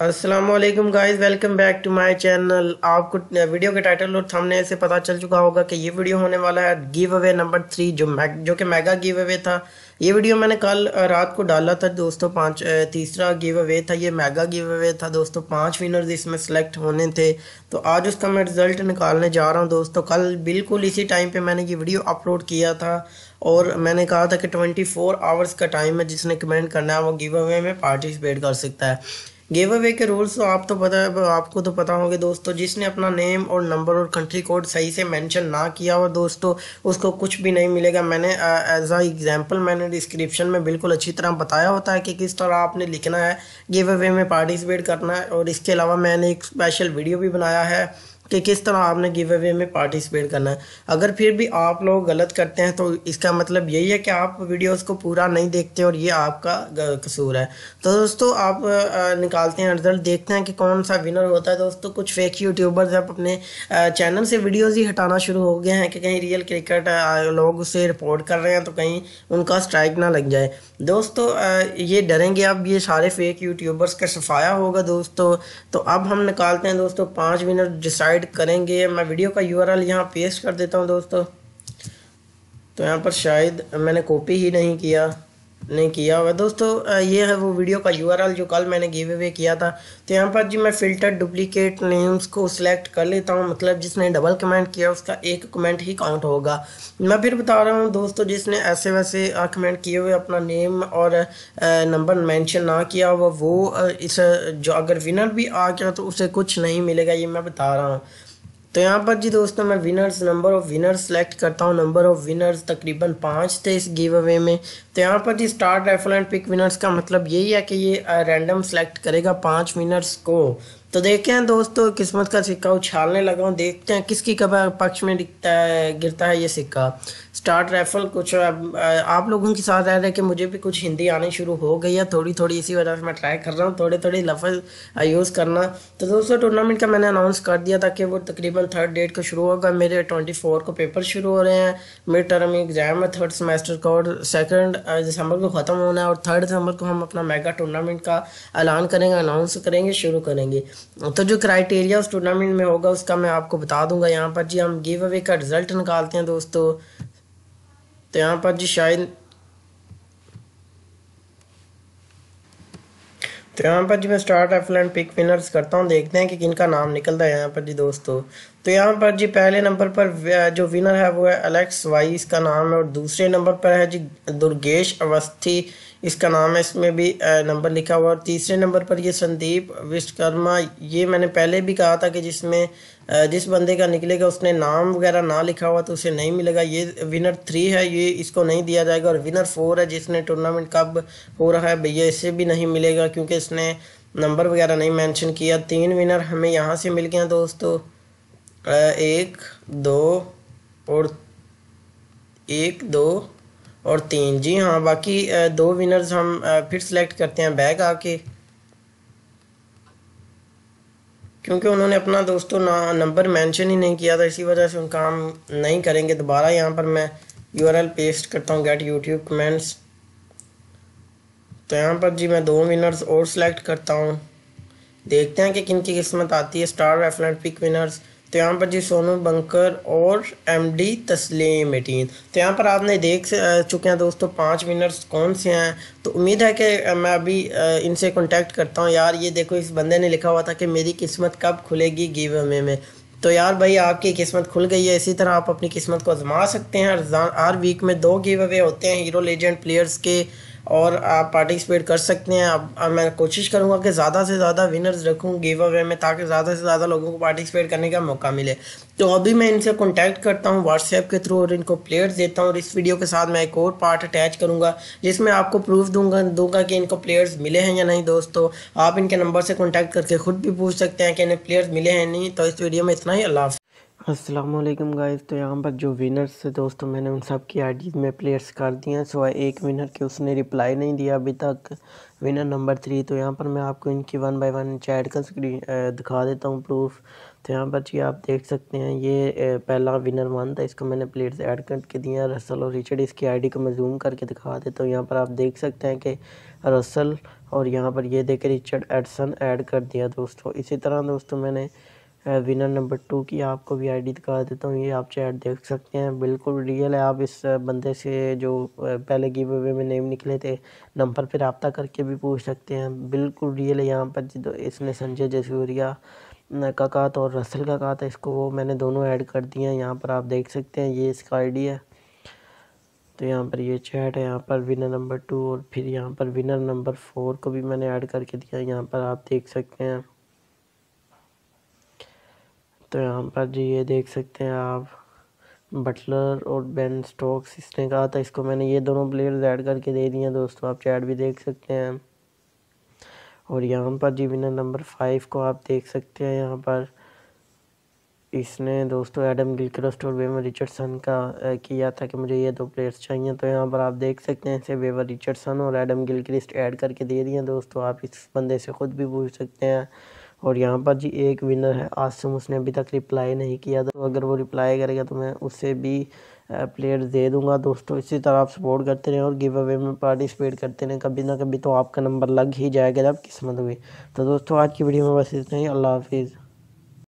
Aslam guys welcome back to my channel आपको video के title और थंबनेल से पता चल चुका होगा कि ये वीडियो होने वाला है गिव अवे नंबर थ्री जो मैग जो कि मेगा गिव अवे था ये वीडियो मैंने कल रात को डाला था दोस्तों पाँच तीसरा गिव अवे था ये मेगा गिव अवे था दोस्तों पाँच विनर्स इसमें सेलेक्ट होने थे तो आज उसका मैं रिज़ल्ट निकालने जा रहा हूँ दोस्तों कल बिल्कुल इसी टाइम पर मैंने ये वीडियो अपलोड किया था और मैंने कहा था कि ट्वेंटी फोर आवर्स का टाइम है जिसने कमेंट करना है वो गिव अवे में पार्टिसिपेट कर सकता है गिव अवे के रूल्स तो आप तो पता है आपको तो पता होंगे दोस्तों जिसने अपना नेम और नंबर और कंट्री कोड सही से मेंशन ना किया हो दोस्तों उसको कुछ भी नहीं मिलेगा मैंने एज आ एग्जांपल मैंने डिस्क्रिप्शन में बिल्कुल अच्छी तरह बताया होता है कि किस तरह आपने लिखना है गिव अवे में पार्टिसिपेट करना है और इसके अलावा मैंने एक स्पेशल वीडियो भी बनाया है कि किस तरह आपने गिव अवे में पार्टिसिपेट करना है अगर फिर भी आप लोग गलत करते हैं तो इसका मतलब यही है कि आप वीडियोस को पूरा नहीं देखते और ये आपका कसूर है तो दोस्तों आप निकालते हैं रिजल्ट देखते हैं कि कौन सा विनर होता है दोस्तों कुछ फेक यूट्यूबर्स अब अपने चैनल से वीडियोज़ ही हटाना शुरू हो गए हैं कि कहीं रियल क्रिकेट लोग उसे रिपोर्ट कर रहे हैं तो कहीं उनका स्ट्राइक ना लग जाए दोस्तों ये डरेंगे अब ये सारे फेक यूट्यूबर्स का सफाया होगा दोस्तों तो अब हम निकालते हैं दोस्तों पाँच विनर डिसाइड गाइड करेंगे मैं वीडियो का यू आर एल यहाँ पेस्ट कर देता हूँ दोस्तों तो यहाँ पर शायद मैंने कॉपी ही नहीं किया ने किया हुआ दोस्तों ये है वो वीडियो का यूआरएल जो कल मैंने गिव अवे किया था तो यहाँ पर जी मैं फ़िल्टर डुप्लीकेट नेम्स को सिलेक्ट कर लेता हूँ मतलब जिसने डबल कमेंट किया उसका एक कमेंट ही काउंट होगा मैं फिर बता रहा हूँ दोस्तों जिसने ऐसे वैसे कमेंट किए हुए अपना नेम और नंबर मैंशन ना किया हुआ वो इस जो अगर विनर भी आ गया तो उसे कुछ नहीं मिलेगा ये मैं बता रहा हूँ तो यहाँ पर जी दोस्तों मैं winners number of winners select करता हूँ नंबर ऑफ विनर्स तकरीबन पाँच थे इस गिव अवे में तो यहाँ पर जी star raffle and pick winners का मतलब यही है कि ये रैंडम सेलेक्ट करेगा पाँच विनर्स को तो देखते हैं दोस्तों किस्मत का सिक्का उछालने लगा हूँ देखते हैं किसकी कब पक्ष में दिखता है गिरता है ये सिक्का स्टार्ट रेफल कुछ आप लोगों के साथ रह रहे कि मुझे भी कुछ हिंदी आनी शुरू हो गई है थोड़ी थोड़ी इसी वजह से मैं ट्राई कर रहा हूँ थोड़े थोड़े लफज यूज़ करना तो दोस्तों टूर्नामेंट का मैंने अनाउंस कर दिया था कि वो तकरीबन थर्ड डेट को शुरू होगा मेरे ट्वेंटी फोर को पेपर शुरू हो रहे हैं मिड टर्म एग्ज़ाम है थर्ड सेमेस्टर का और सेकेंड दिसंबर को ख़त्म होना है और थर्ड दिसंबर को हम अपना मेगा टूर्नामेंट का ऐलान करेंगे अनाउंस करेंगे शुरू करेंगे तो जो क्राइटेरिया उस टूर्नामेंट में होगा उसका मैं आपको बता दूंगा यहाँ पर जी हम गिव अवे का रिज़ल्ट निकालते हैं दोस्तों तो यहाँ पर जी शायद तो यहाँ पर जी मैं start F and pick winners करता हूँ देखते हैं कि किन का नाम निकलता है यहाँ पर जी दोस्तों तो यहाँ पर जी पहले नंबर पर जो विनर है वो है अलेक्स वाई इसका नाम है और दूसरे नंबर पर है जी दुर्गेश अवस्थी इसका नाम है इसमें भी नंबर लिखा हुआ और तीसरे नंबर पर ये संदीप विश्वकर्मा ये मैंने पहले भी कहा था कि जिसमें जिस बंदे का निकलेगा उसने नाम वगैरह ना लिखा हुआ तो उसे नहीं मिलेगा ये विनर थ्री है ये इसको नहीं दिया जाएगा और विनर फोर है जिसने टूर्नामेंट कब हो रहा है भैया इसे भी नहीं मिलेगा क्योंकि इसने नंबर वगैरह नहीं मैंशन किया तीन विनर हमें यहाँ से मिल गए दोस्तों एक दो और एक दो और तीन जी हाँ बाकी दो विनर्स हम फिर सेलेक्ट करते हैं बैग आके क्योंकि उन्होंने अपना दोस्तों ना नंबर मेंशन ही नहीं किया था इसी वजह से उन काम नहीं करेंगे दोबारा यहाँ पर मैं यूआरएल पेस्ट करता हूँ गेट यूट्यूब कमेंट्स तो यहाँ पर जी मैं दो विनर्स और सेलेक्ट करता हूँ देखते हैं कि किन की किस्मत आती है स्टार रेफरेंट पिक विनर्स तो यहाँ पर जी सोनू बंकर और एमडी तस्लीम एटीन तो यहाँ पर आपने देख चुके हैं दोस्तों पाँच विनर्स कौन से हैं तो उम्मीद है कि मैं अभी इनसे कांटेक्ट करता हूँ यार ये देखो इस बंदे ने लिखा हुआ था कि मेरी किस्मत कब खुलेगी गिव अवे में तो यार भाई आपकी किस्मत खुल गई है इसी तरह आप अपनी किस्मत को आजमा सकते हैं हर वीक में दो गिव अवे होते हैं हीरो लेजेंड प्लेयर्स के और आप पार्टिसिपेट कर सकते हैं अब मैं कोशिश करूँगा कि ज़्यादा से ज़्यादा विनर्स रखूँ गिव अवे में ताकि ज़्यादा से ज़्यादा लोगों को पार्टिसिपेट करने का मौका मिले तो अभी मैं इनसे कॉन्टैक्ट करता हूँ व्हाट्सएप के थ्रू और इनको प्लेयर्स देता हूँ और इस वीडियो के साथ मैं एक और पार्ट अटैच करूँगा जिसमें आपको प्रूफ दूंगा दूंगा कि इनको प्लेयर्स मिले हैं या नहीं दोस्तों आप इनके नंबर से कॉन्टैक्ट करके खुद भी पूछ सकते हैं कि इन्हें प्लेयर्स मिले हैं नहीं तो इस वीडियो में इतना ही अल्लाह असलम गाइस तो यहाँ पर जो विनर्स थे दोस्तों मैंने उन सब की आईडीज में प्लेयर्स कर दिए हैं सो एक विनर के उसने रिप्लाई नहीं दिया अभी तक विनर नंबर थ्री तो यहाँ पर मैं आपको इनकी वन बाय वन चैट का स्क्रीन दिखा देता हूँ प्रूफ तो यहाँ पर जी आप देख सकते हैं ये पहला विनर वन था इसको मैंने प्लेयर्स ऐड करके दिए हैं रसल और रिचर्ड इसकी डी को मैं जूम करके दिखा देता हूँ यहाँ पर आप देख सकते हैं कि रसल और यहाँ पर ये देख रिचर्ड एडसन ऐड कर दिया दोस्तों इसी तरह दोस्तों मैंने विनर नंबर टू की आपको भी आईडी दिखा देता हूँ ये आप चैट देख सकते हैं बिल्कुल रियल है आप इस बंदे से जो पहले गिव अवे में नेम निकले थे नंबर पर रबता करके भी पूछ सकते हैं बिल्कुल रियल है यहाँ पर इसने संजय जसूरिया का कहा था और रसल का कहा था इसको वो मैंने दोनों ऐड कर दिए हैं यहाँ पर आप देख सकते हैं ये इसका आईडी है तो यहाँ पर ये चैट है यहाँ पर विनर नंबर टू और फिर यहाँ पर विनर नंबर फोर को भी मैंने ऐड करके दिया यहाँ पर आप देख सकते हैं तो यहाँ पर जी ये देख सकते हैं आप बटलर और बेन स्टोक्स इसने कहा था इसको मैंने ये दोनों प्लेयर्स ऐड करके दे दिए दोस्तों आप चैट भी देख सकते हैं और यहाँ पर जी विनर नंबर फाइव को आप देख सकते हैं यहाँ पर इसने दोस्तों एडम गिलक्रस्ट और वेवर रिचर्डसन का किया था कि मुझे ये दो प्लेयर्स चाहिए तो यहाँ पर आप देख सकते हैं इसे वेवर रिचर्डसन और एडम गिलक्रिस्ट ऐड करके दे दिए दोस्तों आप इस बंदे से ख़ुद भी पूछ सकते हैं और यहाँ पर जी एक विनर है आसम उसने अभी तक रिप्लाई नहीं किया था तो अगर वो रिप्लाई करेगा तो मैं उससे भी प्लेयर दे दूंगा दोस्तों इसी तरह आप सपोर्ट करते रहें और गिव अवे में पार्टिसिपेट करते रहें कभी ना कभी तो आपका नंबर लग ही जाएगा जब किस्मत हुई तो दोस्तों आज की वीडियो में बस इतना ही अल्लाह हाफिज़